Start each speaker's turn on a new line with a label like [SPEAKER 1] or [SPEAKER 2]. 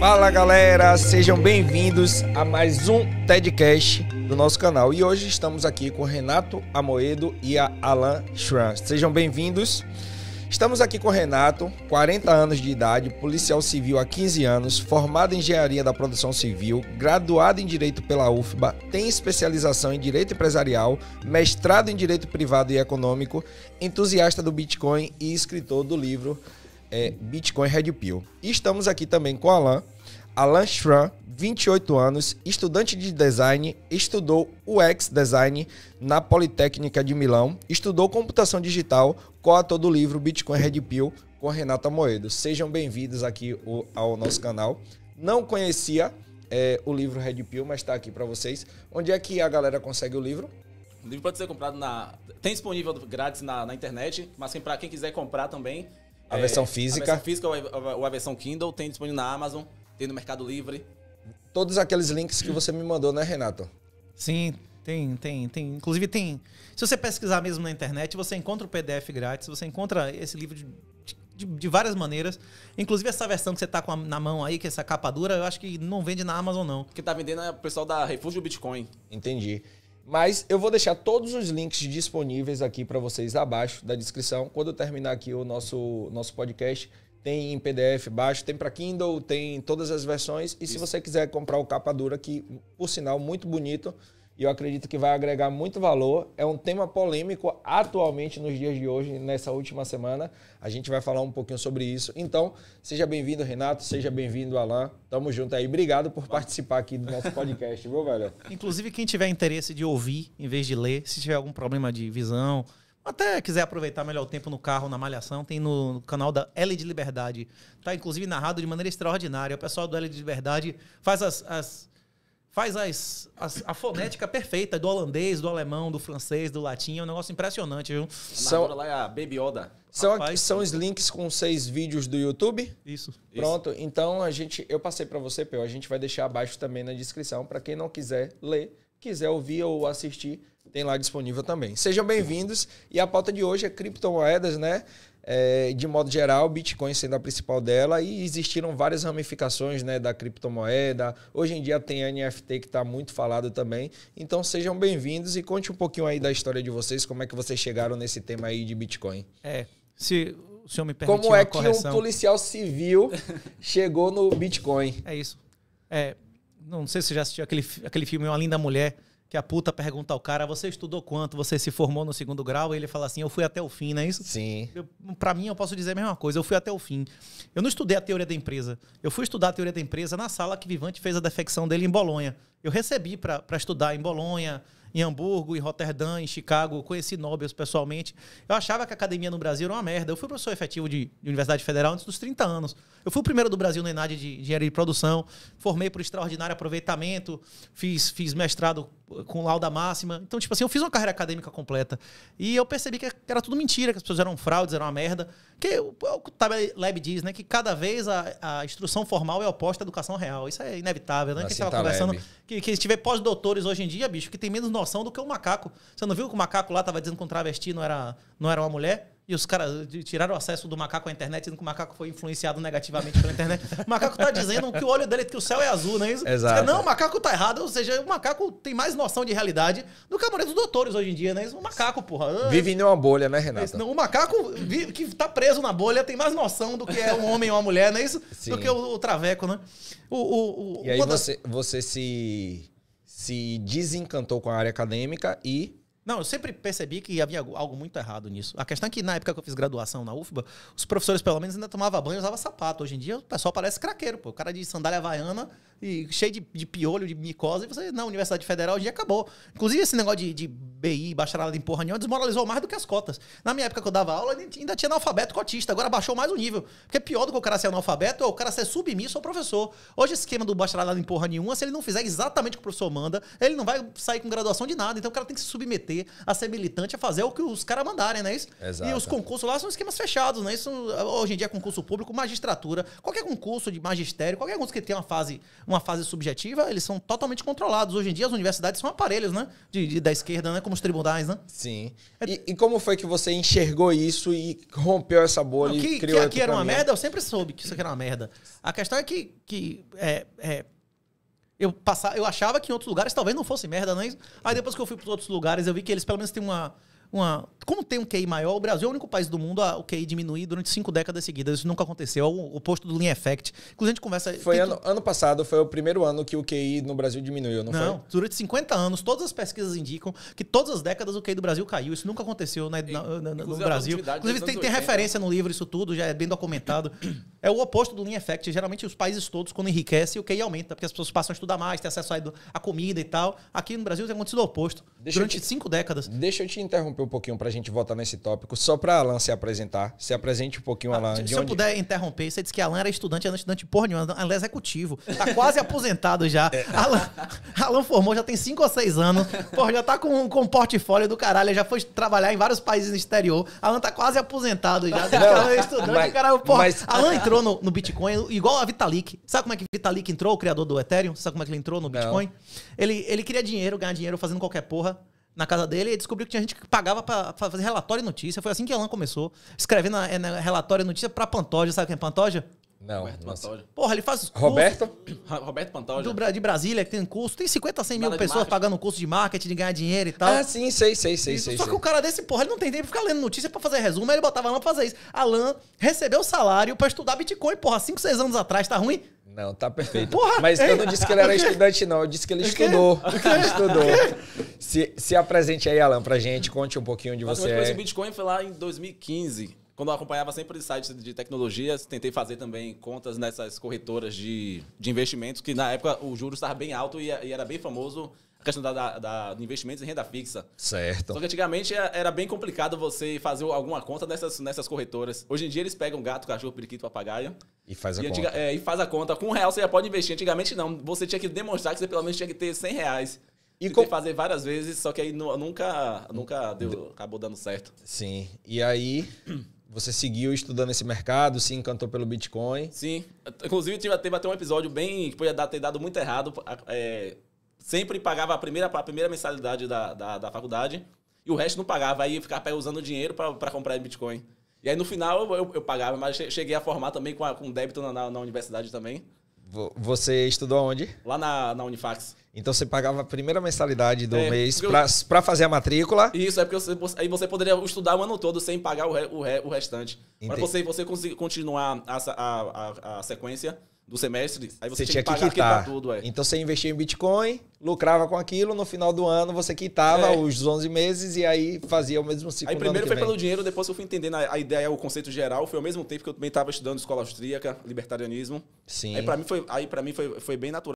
[SPEAKER 1] Fala galera, sejam bem-vindos a mais um TEDcast do nosso canal. E hoje estamos aqui com Renato Amoedo e a Alan Schranz. Sejam bem-vindos. Estamos aqui com Renato, 40 anos de idade, policial civil há 15 anos, formado em engenharia da produção civil, graduado em direito pela UFBA, tem especialização em direito empresarial, mestrado em direito privado e econômico, entusiasta do Bitcoin e escritor do livro é Bitcoin Red Pill. estamos aqui também com Alan. Alan Schran, 28 anos, estudante de design, estudou UX Design na Politécnica de Milão, estudou computação digital, coautor do livro Bitcoin Red Pill com Renata Moedo. Sejam bem-vindos aqui ao nosso canal. Não conhecia é, o livro Red Pill, mas está aqui para vocês. Onde é que a galera consegue o livro?
[SPEAKER 2] O livro pode ser comprado na. Tem disponível grátis na, na internet, mas para quem quiser comprar também, a é, versão física. A versão física ou a, versão Kindle tem disponível na Amazon, tem no Mercado Livre.
[SPEAKER 1] Todos aqueles links que você me mandou, né, Renato? Sim, tem,
[SPEAKER 3] tem, tem. Inclusive tem. Se você pesquisar mesmo na internet, você encontra o PDF grátis, você encontra esse livro de, de, de várias maneiras. Inclusive essa versão que você tá com a, na mão aí, que é essa capa dura,
[SPEAKER 1] eu acho que não vende na Amazon, não. Que tá vendendo é o pessoal da Refúgio Bitcoin. Entendi. Mas eu vou deixar todos os links disponíveis aqui para vocês abaixo da descrição. Quando eu terminar aqui o nosso, nosso podcast, tem em PDF baixo, tem para Kindle, tem todas as versões. E Isso. se você quiser comprar o capa dura, que por sinal muito bonito, e eu acredito que vai agregar muito valor. É um tema polêmico atualmente nos dias de hoje, nessa última semana. A gente vai falar um pouquinho sobre isso. Então, seja bem-vindo, Renato, seja bem-vindo, Alain. Tamo junto aí. Obrigado por participar aqui do nosso podcast, viu, velho?
[SPEAKER 3] Inclusive, quem tiver interesse de ouvir em vez de ler, se tiver algum problema de visão, até quiser aproveitar melhor o tempo no carro, na malhação, tem no canal da L de Liberdade. Tá, inclusive, narrado de maneira extraordinária. O pessoal do L de Liberdade faz as, as faz as, as, a fonética perfeita do holandês, do alemão, do francês, do latim. É um negócio impressionante, viu? São, lá
[SPEAKER 1] é a Baby Yoda. São, Rapaz, são os links com seis vídeos do YouTube? Isso. Pronto. Isso. Então, a gente, eu passei para você, pô A gente vai deixar abaixo também na descrição para quem não quiser ler, quiser ouvir ou assistir, tem lá disponível também. Sejam bem-vindos. E a pauta de hoje é criptomoedas, né? É, de modo geral, Bitcoin sendo a principal dela, e existiram várias ramificações né, da criptomoeda. Hoje em dia tem a NFT que está muito falado também. Então sejam bem-vindos e conte um pouquinho aí da história de vocês, como é que vocês chegaram nesse tema aí de Bitcoin. É, se o senhor me permitir Como é que correção. um policial civil chegou no Bitcoin? É
[SPEAKER 3] isso. É, não sei se você já assistiu aquele, aquele filme Uma Linda Mulher que a puta pergunta ao cara, você estudou quanto? Você se formou no segundo grau? E ele fala assim, eu fui até o fim, não é isso? Sim. Para mim, eu posso dizer a mesma coisa, eu fui até o fim. Eu não estudei a teoria da empresa. Eu fui estudar a teoria da empresa na sala que Vivante fez a defecção dele em Bolonha. Eu recebi para estudar em Bolonha, em Hamburgo, em Roterdã, em Chicago, conheci Nobels pessoalmente. Eu achava que a academia no Brasil era uma merda. Eu fui professor efetivo de, de Universidade Federal antes dos 30 anos. Eu fui o primeiro do Brasil no ENAD de engenharia de produção, formei por extraordinário aproveitamento, fiz, fiz mestrado com lauda máxima. Então, tipo assim, eu fiz uma carreira acadêmica completa. E eu percebi que era tudo mentira, que as pessoas eram fraudes, era uma merda. Que o, o Lab diz, né? Que cada vez a, a instrução formal é oposta à educação real. Isso é inevitável, né? Assim, que a gente estava assim tá conversando. Lab que, que tiver pós-doutores hoje em dia, bicho, que tem menos noção do que o macaco. Você não viu que o macaco lá tava dizendo que um travesti não era, não era uma mulher? E os caras tiraram o acesso do macaco à internet, dizendo que o macaco foi influenciado negativamente pela internet. O macaco tá dizendo que o olho dele, que o céu é azul, não é isso? Exato. Cara, não, o macaco tá errado. Ou seja, o macaco tem mais noção de realidade do que a maioria dos doutores hoje em dia, não é isso? O macaco, porra. Ah, vive
[SPEAKER 1] em uma bolha, né, Renato? Não,
[SPEAKER 3] o macaco vive, que tá preso na bolha tem mais noção do que é um homem ou uma mulher, não é isso? Sim. Do que o, o traveco, né? O, o, o e aí quando... você,
[SPEAKER 1] você se, se desencantou com a área acadêmica
[SPEAKER 3] e não, eu sempre percebi que havia algo muito errado nisso. A questão é que na época que eu fiz graduação na UFBA, os professores pelo menos ainda tomavam banho e usavam sapato. Hoje em dia o pessoal parece craqueiro, pô. O cara de sandália havaiana e cheio de, de piolho, de micose. E você, não, Universidade Federal hoje em dia acabou. Inclusive esse negócio de, de BI, bacharelado em porra nenhuma, desmoralizou mais do que as cotas. Na minha época que eu dava aula, ainda tinha analfabeto cotista. Agora baixou mais o nível. Porque é pior do que o cara ser analfabeto é o cara ser submisso ao professor. Hoje esse esquema do bacharelado em porra nenhuma, se ele não fizer exatamente o que o professor manda, ele não vai sair com graduação de nada. Então o cara tem que se submeter a ser militante, a fazer o que os caras mandarem, não é isso? Exato. E os concursos lá são esquemas fechados, não é isso? Hoje em dia é concurso público, magistratura, qualquer concurso de magistério, qualquer concurso que tenha uma fase, uma fase subjetiva, eles são totalmente controlados. Hoje em dia as universidades são aparelhos, né? De, de da esquerda, né? Como os tribunais, né? Sim. É e, e, como foi que você enxergou isso e rompeu essa
[SPEAKER 1] bolha não, que, e criou que aqui era uma merda? Eu
[SPEAKER 3] sempre soube que isso aqui era uma merda. A questão é que, que é, é eu, passava, eu achava que em outros lugares talvez não fosse merda, não é isso? Aí depois que eu fui para outros lugares, eu vi que eles pelo menos têm uma, uma como tem um QI maior, o Brasil é o único país do mundo a o QI diminuir durante cinco décadas seguidas. Isso nunca aconteceu. É o oposto do Lean Effect. Inclusive, a gente conversa. Foi ano, tu...
[SPEAKER 1] ano passado, foi o primeiro ano que o QI no Brasil diminuiu, não, não
[SPEAKER 3] foi? Durante 50 anos, todas as pesquisas indicam que todas as décadas o QI do Brasil caiu. Isso nunca aconteceu né, na, na, na, no Brasil. Inclusive, tem, tem né? referência no livro, isso tudo, já é bem documentado. é o oposto do Lean Effect. Geralmente, os países todos, quando enriquecem o QI aumenta, porque as pessoas passam a estudar mais, têm acesso à comida e tal. Aqui no Brasil tem acontecido o oposto. Deixa durante
[SPEAKER 1] te... cinco décadas. Deixa eu te interromper um pouquinho pra gente gente voltar nesse tópico, só para Alan se apresentar. Se apresente um pouquinho, ah, Alan. Ah, se, se onde... eu puder
[SPEAKER 3] interromper, você disse que Alan era estudante, era é estudante porra nenhuma, Alan é executivo. Tá quase aposentado já. É. Alan, Alan formou, já tem cinco ou seis anos. Porra, já tá com, com um portfólio do caralho, já foi trabalhar em vários países no exterior. Alan tá quase aposentado já. Não, Alan é estudante, mas, cara, é porra. Mas... Alan entrou no, no Bitcoin igual a Vitalik. Sabe como é que Vitalik entrou, o criador do Ethereum? Sabe como é que ele entrou no Bitcoin? Ele, ele queria dinheiro, ganhar dinheiro fazendo qualquer porra na casa dele e descobriu que tinha gente que pagava para fazer relatório e notícia. Foi assim que Alan começou, escrevendo a, a, né, relatório e notícia para Pantoja. Sabe quem é Pantoja?
[SPEAKER 2] Não. Roberto nossa. Pantoja. Porra, ele faz. Roberto?
[SPEAKER 3] Cursos, Roberto Pantoja. de Brasília, que tem curso. Tem 50, 100 mil pessoas pagando curso de marketing, de ganhar dinheiro e tal. Ah, sim,
[SPEAKER 1] sei, sei, sei. Isso, sei só sei. que o
[SPEAKER 3] cara desse, porra, ele não tem tempo pra ficar lendo notícia pra fazer resumo. Aí ele botava Alan pra fazer isso. Alan recebeu salário pra estudar Bitcoin, porra, 5, 6 anos atrás, tá ruim?
[SPEAKER 1] Não, tá perfeito. Porra, Mas ei, eu não disse que ele era estudante, não. Eu disse que ele estudou. Ele estudou. se, se apresente aí, Alan, pra gente. Conte um pouquinho de você. Eu o
[SPEAKER 2] Bitcoin foi lá em 2015. Quando eu acompanhava sempre sites de tecnologias, tentei fazer também contas nessas corretoras de, de investimentos, que na época o juros estava bem alto e, e era bem famoso a questão da, da, da, de investimentos em renda fixa.
[SPEAKER 1] Certo. Só
[SPEAKER 2] que antigamente era bem complicado você fazer alguma conta nessas, nessas corretoras. Hoje em dia eles pegam gato, cachorro, periquito, papagaio e faz a e conta. É, e faz a conta. Com um real você já pode investir. Antigamente não. Você tinha que demonstrar que você pelo menos tinha que ter 100 reais. E Tentei que fazer várias vezes, só que aí nunca, nunca deu, acabou dando certo.
[SPEAKER 1] Sim. E aí, você seguiu estudando esse mercado, se encantou pelo Bitcoin.
[SPEAKER 2] Sim. Inclusive, teve até um episódio bem que podia ter dado muito errado. É, sempre pagava a primeira, a primeira mensalidade da, da, da faculdade e o resto não pagava. Aí ficava usando dinheiro para comprar Bitcoin. E aí no final eu, eu pagava, mas cheguei a formar também com, a, com débito na, na, na universidade também.
[SPEAKER 1] Você estudou onde?
[SPEAKER 2] Lá na, na
[SPEAKER 1] Unifax. Então você pagava a primeira mensalidade do é, mês para
[SPEAKER 2] fazer a matrícula. Isso, é porque você, aí você poderia estudar o ano todo sem pagar o, re, o, re, o restante. para você, você conseguir continuar a, a, a, a sequência, do semestre, aí você, você tinha, que, que quitar. tudo.
[SPEAKER 1] É. Então você investia em Bitcoin, lucrava com aquilo, no final do ano você quitava é. os 11 meses e aí fazia o mesmo ciclo. Aí primeiro foi pelo
[SPEAKER 2] dinheiro, depois eu fui entendendo a, a, ideia, o conceito geral, foi ao mesmo tempo que eu também estava estudando escola austríaca, libertarianismo. Sim. Aí para mim foi, aí para mim foi, foi bem natural